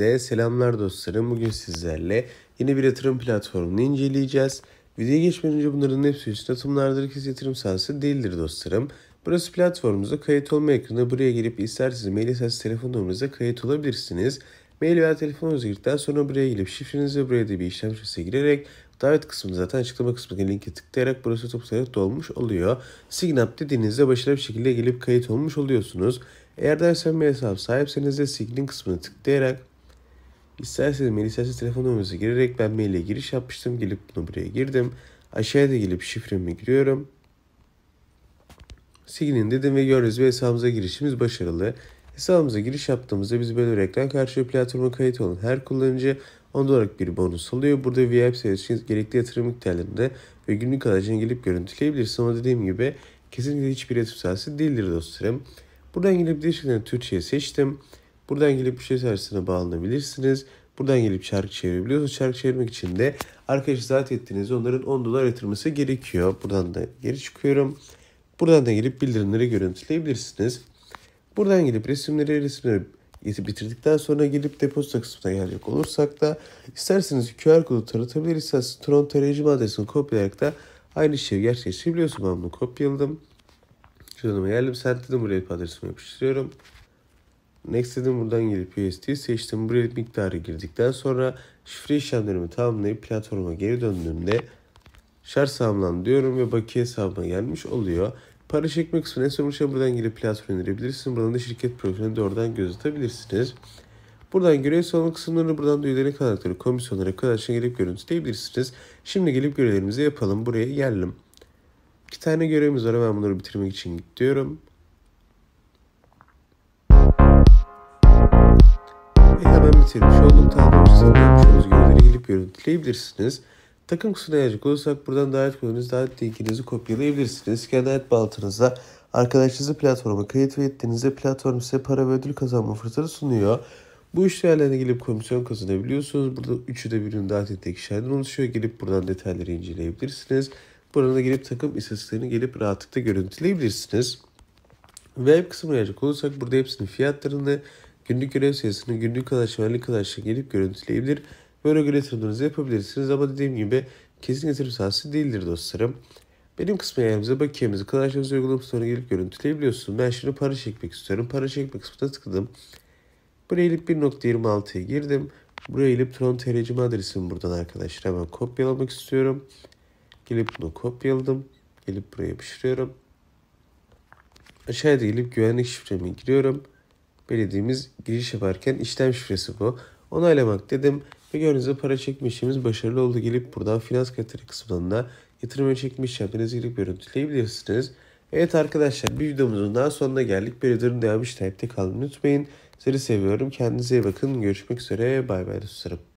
Hepinize selamlar dostlarım. Bugün sizlerle yeni bir yatırım platformunu inceleyeceğiz. Videoya geçmeden önce bunların hepsi üstüne atımlardır. Herkes yatırım sahası değildir dostlarım. Burası platformunuzda kayıt olma ekranı. Buraya girip isterseniz mail isterseniz telefon numaranıza kayıt olabilirsiniz. Mail veya telefonunuzu girdikten sonra buraya gelip şifrenizi buraya da bir işlem şifresi girerek davet kısmını zaten açıklama kısmındaki linke tıklayarak burası toplayarak dolmuş oluyor. Sign up dediğinizde başarılı bir şekilde gelip kayıt olmuş oluyorsunuz. Eğer dersen bir hesap sahipseniz de Siglin kısmını tıklayarak İsterseniz mail, isterseniz telefon numarası girerek ben maile giriş yapmıştım. Gelip bunu buraya girdim. Aşağıya da gelip şifremi giriyorum. Signin dedim ve gördüğünüz gibi hesabımıza girişimiz başarılı. Hesabımıza giriş yaptığımızda biz böyle ekran karşı platforma kayıt olan her kullanıcı 10 dolarlık bir bonus alıyor. Burada VIP sayısı için gerekli yatırım miktarlarında ve günlük aracına gelip görüntüleyebilirsiniz. Ama dediğim gibi kesinlikle hiçbir yatırım sahası değildir dostlarım. Buradan gelip değişikten Türkçe'ye seçtim. Buradan gelip bir şey servisine bağlanabilirsiniz. Buradan gelip şarkı çevirebiliyorsunuz. Şarkı çevirmek için de arkadaş zaten ettiğinizde onların 10 dolar yatırması gerekiyor. Buradan da geri çıkıyorum. Buradan da gelip bildirimleri görüntüleyebilirsiniz. Buradan gelip resimleri resimleri bitirdikten sonra gelip depozito kısmına gelecek olursak da isterseniz QR kodu taratabilir, isterseniz Tron tercih adresini kopyalayarak da aynı şeyi gerçekleştirebiliyorsunuz. Ben bunu kopyaladım. Şuradan geldim. Sen dedim buraya adresimi yapıştırıyorum. Next dedim buradan girip USD'yi seçtim. Buraya miktarı girdikten sonra şifre işlemlerimi tamamlayıp platforma geri döndüğümde şarj sağımlan diyorum ve bakiye hesabıma gelmiş oluyor. Para çekme kısmına en sonuçta buradan girip platforma indirebilirsiniz. Buradan da şirket profilini doğrudan gözetebilirsiniz. Buradan görev sağlama kısımlarını buradan da üyeleri kanalları, komisyonlara kadar gelip görüntüleyebilirsiniz. Şimdi gelip görevlerimizi yapalım. Buraya geldim. İki tane görevimiz var. Ben bunları bitirmek için gidiyorum. Ve hemen bitirmiş oldum. Tahmin açısından yapacağımız görevleri gelip görüntüleyebilirsiniz. Takım kısmına gelecek olursak buradan davet koyunuz, davet linkinizi kopyalayabilirsiniz. Kendi ad baltınızda arkadaşınızı platforma kayıt ve ettiğinizde platform size para ve ödül kazanma fırsatı sunuyor. Bu işlerle gelip komisyon kazanabiliyorsunuz. Burada üçü de birinin daha tek kişilerden oluşuyor. Gelip buradan detayları inceleyebilirsiniz. Buradan da gelip takım istatistiklerini gelip rahatlıkla görüntüleyebilirsiniz. Web kısmına gelecek olursak burada hepsinin fiyatlarını Günlük görev sayısını günlük klasman aylık klasman gelip görüntüleyebilir. Böyle göre tanımınızı yapabilirsiniz ama dediğim gibi kesin yatırım sahası değildir dostlarım. Benim kısmı ayarımıza bakiyemizi klasmanızı uygulamak sonra gelip görüntüleyebiliyorsunuz. Ben şimdi para çekmek istiyorum. Para çekme kısmına tıkladım. Buraya gelip 1.26'ya girdim. Buraya gelip Tron TRCM adresim buradan arkadaşlar hemen kopyalamak istiyorum. Gelip bunu kopyaladım. Gelip buraya yapıştırıyorum. Aşağıya gelip güvenlik şifremi giriyorum belediyemiz giriş yaparken işlem şifresi bu. Onaylamak dedim ve gördüğünüzde para çekme işlemimiz başarılı oldu. Gelip buradan finans kaliteli kısmından da yatırım ve çekme işlemlerinizi girip görüntüleyebilirsiniz. Evet arkadaşlar bir videomuzun daha sonuna geldik. Bir videonun devamı işte hepte kalmayı unutmayın. Sizi seviyorum. Kendinize iyi bakın. Görüşmek üzere. Bay bay dostlarım.